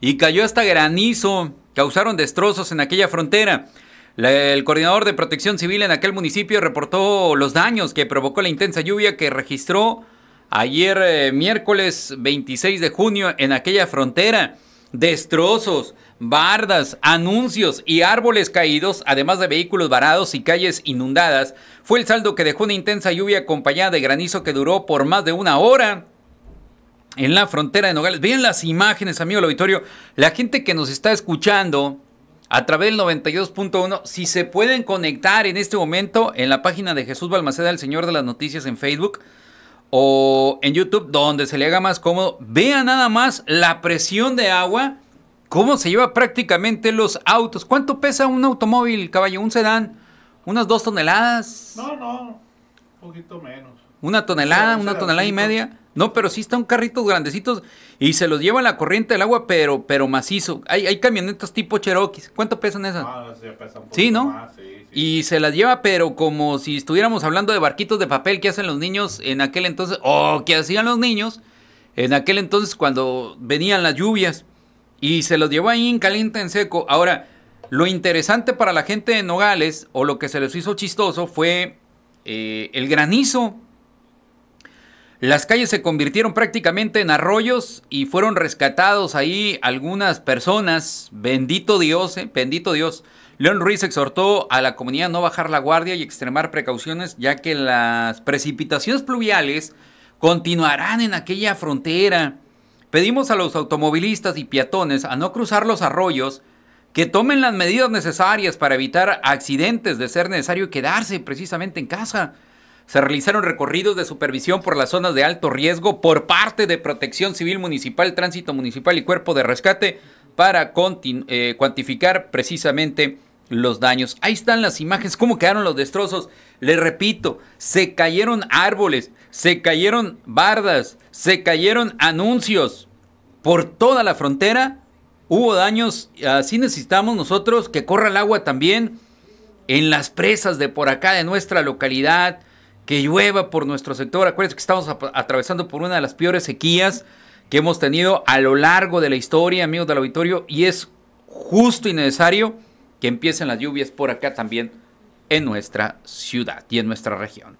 y cayó hasta granizo, causaron destrozos en aquella frontera. El coordinador de protección civil en aquel municipio reportó los daños que provocó la intensa lluvia que registró ayer eh, miércoles 26 de junio en aquella frontera. Destrozos, bardas, anuncios y árboles caídos, además de vehículos varados y calles inundadas, fue el saldo que dejó una intensa lluvia acompañada de granizo que duró por más de una hora en la frontera de Nogales. Vean las imágenes, amigo del auditorio. La gente que nos está escuchando a través del 92.1, si se pueden conectar en este momento en la página de Jesús Balmaceda, el Señor de las Noticias en Facebook o en YouTube, donde se le haga más cómodo, vean nada más la presión de agua, cómo se lleva prácticamente los autos. ¿Cuánto pesa un automóvil, caballo? ¿Un sedán? ¿Unas dos toneladas? No, no. Un poquito menos. Una tonelada, una tonelada y media. No, pero sí están carritos grandecitos y se los lleva la corriente del agua, pero, pero macizo. Hay, hay camionetas tipo Cherokee. ¿Cuánto pesan esas? Ah, sí, pesan un Sí, ¿no? Y se las lleva, pero como si estuviéramos hablando de barquitos de papel que hacen los niños en aquel entonces, o que hacían los niños en aquel entonces cuando venían las lluvias. Y se los llevó ahí en caliente, en seco. Ahora, lo interesante para la gente de Nogales, o lo que se les hizo chistoso, fue eh, el granizo. Las calles se convirtieron prácticamente en arroyos y fueron rescatados ahí algunas personas. Bendito Dios, eh, bendito Dios. León Ruiz exhortó a la comunidad a no bajar la guardia y extremar precauciones, ya que las precipitaciones pluviales continuarán en aquella frontera. Pedimos a los automovilistas y peatones a no cruzar los arroyos que tomen las medidas necesarias para evitar accidentes, de ser necesario quedarse precisamente en casa. Se realizaron recorridos de supervisión por las zonas de alto riesgo por parte de Protección Civil Municipal, Tránsito Municipal y Cuerpo de Rescate para eh, cuantificar precisamente los daños. Ahí están las imágenes, cómo quedaron los destrozos. Les repito, se cayeron árboles, se cayeron bardas, se cayeron anuncios por toda la frontera hubo daños, así necesitamos nosotros que corra el agua también en las presas de por acá de nuestra localidad, que llueva por nuestro sector. Acuérdense que estamos atravesando por una de las peores sequías que hemos tenido a lo largo de la historia, amigos del auditorio, y es justo y necesario que empiecen las lluvias por acá también en nuestra ciudad y en nuestra región.